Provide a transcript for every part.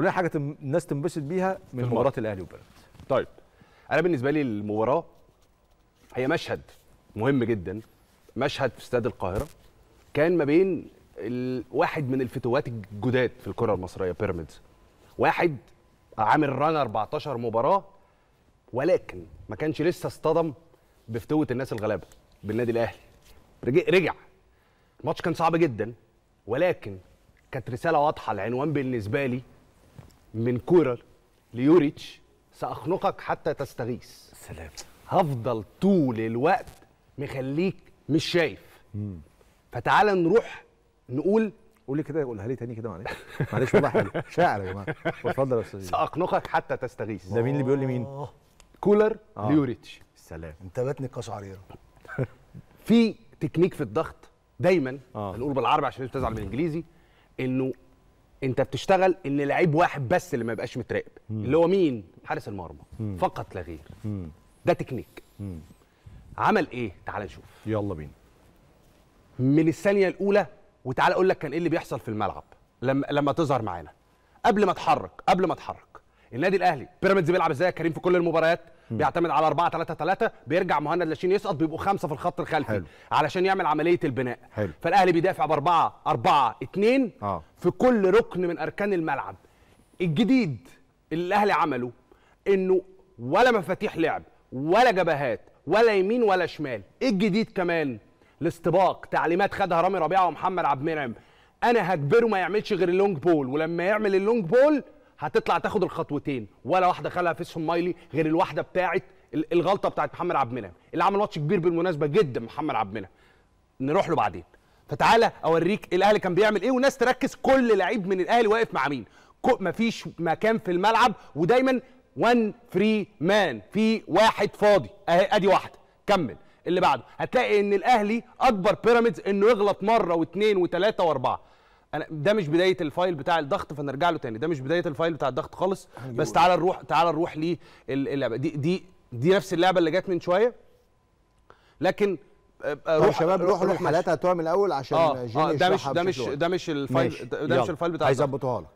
لنا حاجه الناس تنبسط بيها من مباراه الاهلي وبيراميدز طيب انا بالنسبه لي المباراه هي مشهد مهم جدا مشهد في استاد القاهره كان ما بين واحد من الفتوات الجداد في الكره المصريه بيراميدز واحد عامل ران 14 مباراه ولكن ما كانش لسه اصطدم بفتوه الناس الغلابه بالنادي الاهلي رجع الماتش كان صعب جدا ولكن كانت رساله واضحه العنوان بالنسبه لي من كورر ليوريتش سأخنقك حتى تستغيث سلام هفضل طول الوقت مخليك مش شايف مم. فتعال نروح نقول قول لي كده قولها لي تاني كده معلش معلش والله حلو شاعر يا جماعه اتفضل يا استاذ سأخنقك حتى تستغيث ده مين اللي بيقول لي مين؟ آه. كولر آه. ليوريتش سلام انت باتني كشعريره في تكنيك في الضغط دايما آه. بالعربي عشان تزعل بالانجليزي انه انت بتشتغل ان لعيب واحد بس اللي ما يبقاش متراقب اللي هو مين حارس المرمى فقط لا غير ده تكنيك عمل ايه تعال نشوف يلا بينا من الثانيه الاولى وتعال اقول لك كان ايه اللي بيحصل في الملعب لما لما تظهر معانا قبل ما اتحرك قبل ما اتحرك النادي الاهلي بيراميدز بيلعب ازاي يا كريم في كل المباريات بيعتمد على 4 3 3 بيرجع مهند لاشين يسقط بيبقوا خمسه في الخط الخلفي حلو. علشان يعمل عمليه البناء حلو. فالاهلي بيدافع ب 4 4 2 في كل ركن من اركان الملعب الجديد اللي الاهلي عمله انه ولا مفاتيح لعب ولا جبهات ولا يمين ولا شمال ايه الجديد كمان الاستباق تعليمات خدها رامي ربيعه ومحمد عبد المنعم انا هجبره ما يعملش غير اللونج بول ولما يعمل اللونج بول هتطلع تاخد الخطوتين ولا واحده خلها فيسهم مايلي غير الواحده بتاعه الغلطه بتاعه محمد عبد المنعم اللي عمل ماتش كبير بالمناسبه جدا محمد عبد المنعم نروح له بعدين فتعالى اوريك الاهلي كان بيعمل ايه والناس تركز كل لعيب من الاهلي واقف مع مين مفيش مكان في الملعب ودايما 1 فري مان في واحد فاضي اهي ادي واحده كمل اللي بعده هتلاقي ان الاهلي اكبر بيراميدز انه يغلط مره واثنين وثلاثه واربعه انا ده مش بدايه الفايل بتاع الضغط فنرجع له تاني ده مش بدايه الفايل بتاع الضغط خالص بس تعالى نروح تعالى نروح للعبه دي دي دي نفس اللعبه اللي جت من شويه لكن آه، آه، روح شباب روح روح حالاتها تعمل من الاول عشان آه جيني آه ده مش ده مش ده مش الفايل ده مش الفايل بتاع هيظبطوها لك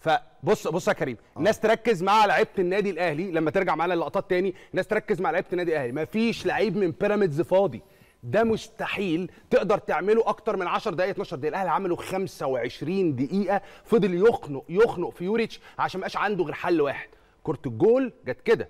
فبص بص يا كريم آه. الناس تركز مع لعيبه النادي الاهلي لما ترجع معانا اللقطات تاني الناس تركز مع لعيبه النادي الاهلي مفيش لعيب من بيراميدز فاضي ده مستحيل تقدر تعمله اكتر من 10 دقائق 12 دقيقه الاهلي عمله 25 دقيقه فضل يخنق يخنق في يوريتش عشان ما عنده غير حل واحد كره الجول جت كده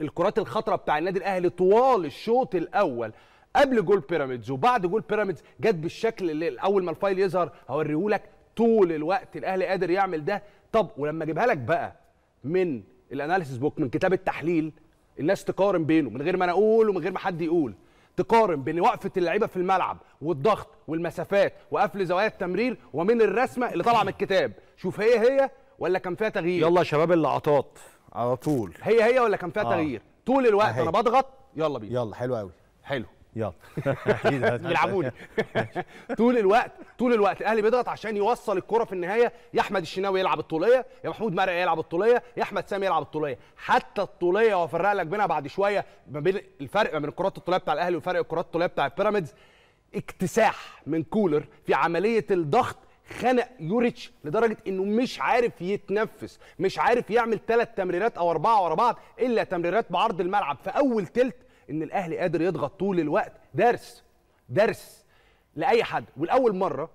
الكرات الخطره بتاع النادي الاهلي طوال الشوط الاول قبل جول بيراميدز وبعد جول بيراميدز جت بالشكل اللي اول ما الفايل يظهر هوريهولك طول الوقت الاهلي قادر يعمل ده طب ولما اجيبها لك بقى من الاناليسيس بوك من كتاب التحليل الناس تقارن بينه من غير ما انا اقول ومن غير ما حد يقول تقارن بين وقفه اللعيبه في الملعب والضغط والمسافات وقفل زوايا التمرير ومن الرسمه اللي طالعه من الكتاب شوف هي هي ولا كان فيها تغيير يلا يا شباب اللقطات على طول هي هي ولا كان فيها آه. تغيير طول الوقت آه. انا بضغط يلا بينا يلا حلو قوي حلو يلا بيلعبوا لي طول الوقت طول الوقت الاهلي بيضغط عشان يوصل الكره في النهايه يا احمد الشناوي يلعب الطوليه يا محمود مرعي يلعب الطوليه يا احمد سامي يلعب الطوليه حتى الطوليه وافرق لك بينها بعد شويه ما بين الفرق ما بين الكرات الطوليه بتاع الاهلي وفرق الكرات الطوليه بتاع بيراميدز اكتساح من كولر في عمليه الضغط خنق يوريتش لدرجه انه مش عارف يتنفس مش عارف يعمل ثلاث تمريرات او اربعه ورا بعض الا تمريرات بعرض الملعب في اول ثلث ان الاهلي قادر يضغط طول الوقت درس درس لاي حد ولاول مره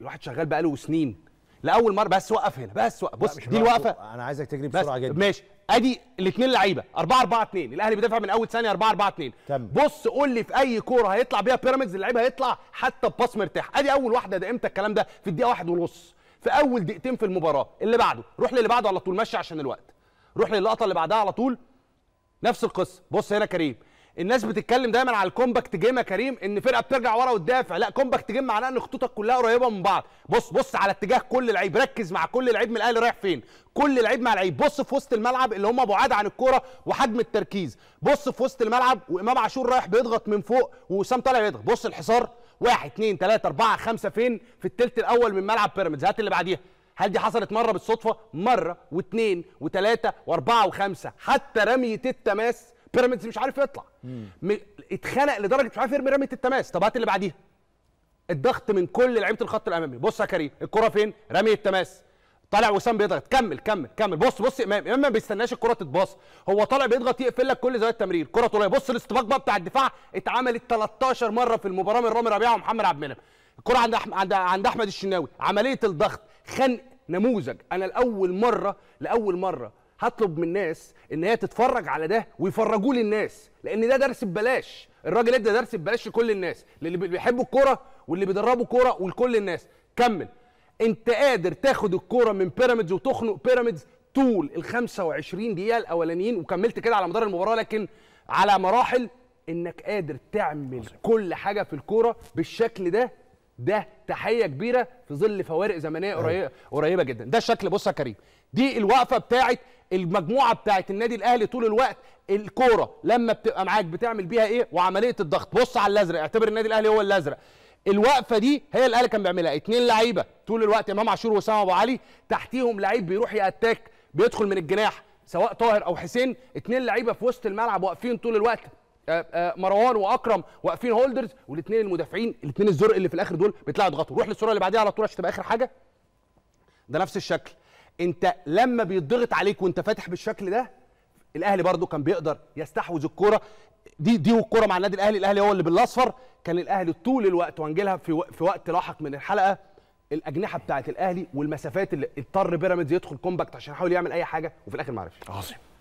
الواحد شغال بقاله سنين لاول مره بس وقف هنا بس وقف بص دي الوقفه انا عايزك تجري بسرعه جدا ماشي ادي الاثنين لعيبه 4 4 2 الاهلي بيدافع من اول ثانيه 4 4 2 تم. بص قول لي في اي كوره هيطلع بيها بيراميدز اللعيب هيطلع حتى بباص مرتاح ادي اول واحده ده امتى الكلام ده في الدقيقه واحد ونص في اول دقيقتين في المباراه اللي بعده روح للي بعده على طول ماشي عشان الوقت روح للقطه اللي بعدها على طول نفس القصه بص هنا كريم الناس بتتكلم دايما على الكومباكت جيم يا كريم ان فرقه بترجع ورا وتدافع لا كومباكت جيم معناه ان خطوطك كلها قريبه من بعض بص بص على اتجاه كل لعيب ركز مع كل لعيب من الاهلي رايح فين كل لعيب مع لعيب بص في وسط الملعب اللي هم بعاد عن الكوره وحجم التركيز بص في وسط الملعب وامام عاشور رايح بيضغط من فوق ووسام طالع بيضغط بص الحصار واحد اثنين ثلاثة أربعة خمسة فين في الثلث الأول من ملعب بيراميدز هات اللي بعديها هل دي حصلت مرة بالصدفة؟ مرة واثنين وثلاثة وأربعة وخمسة حتى رمية التماس بيراميدز مش عارف يطلع م... اتخنق لدرجه مش عارف يرمي رميه التماس طب هات اللي بعديها الضغط من كل لعيبه الخط الامامي بص يا كريم الكره فين رمي التماس طالع وسام بيضغط كمل كمل كمل بص بص امام امام ما بيستناش الكره تتباص هو طالع بيضغط يقفل لك كل زوايا التمرير كره طوليه بص الاستباق بقى بتاع الدفاع اتعملت 13 مره في المباراه من رامي ربيعه ومحمد عبد المنعم الكره عند عند عند احمد الشناوي عمليه الضغط خنق نموذج انا لاول مره لاول مره هطلب من الناس ان هي تتفرج على ده ويفرجوه للناس لان ده درس ببلاش الراجل ادى درس ببلاش لكل الناس للي بيحبوا الكوره واللي بيدربوا كوره ولكل الناس كمل انت قادر تاخد الكوره من بيراميدز وتخنق بيراميدز طول ال 25 دقيقه الاولانيين وكملت كده على مدار المباراه لكن على مراحل انك قادر تعمل كل حاجه في الكوره بالشكل ده ده تحيه كبيره في ظل فوارق زمنيه أيوة. قريبه قريبه جدا ده الشكل بص يا كريم دي الوقفه بتاعت المجموعه بتاعه النادي الاهلي طول الوقت الكوره لما بتبقى معاك بتعمل بيها ايه وعمليه الضغط بص على الازرق اعتبر النادي الاهلي هو الازرق الوقفه دي هي الاهلي كان بيعملها اتنين لعيبه طول الوقت امام عاشور واسامه ابو علي تحتيهم لعيب بيروح ياتاك بيدخل من الجناح سواء طاهر او حسين اتنين لعيبه في وسط الملعب واقفين طول الوقت آه، آه، مروان واكرم واقفين هولدرز والاثنين المدافعين الاثنين الزرق اللي في الاخر دول بيطلعوا يضغطوا روح للصوره اللي بعديها على طول عشان تبقى اخر حاجه ده نفس الشكل انت لما بيتضغط عليك وانت فاتح بالشكل ده الاهلي برده كان بيقدر يستحوذ الكوره دي دي والكوره مع النادي الاهلي الاهلي هو اللي بالاصفر كان الاهلي طول الوقت وهنجيلها في في وقت لاحق من الحلقه الاجنحه بتاعه الاهلي والمسافات اللي اضطر بيراميدز يدخل كومباكت عشان يحاول يعمل اي حاجه وفي الاخر ما عرفش عظيم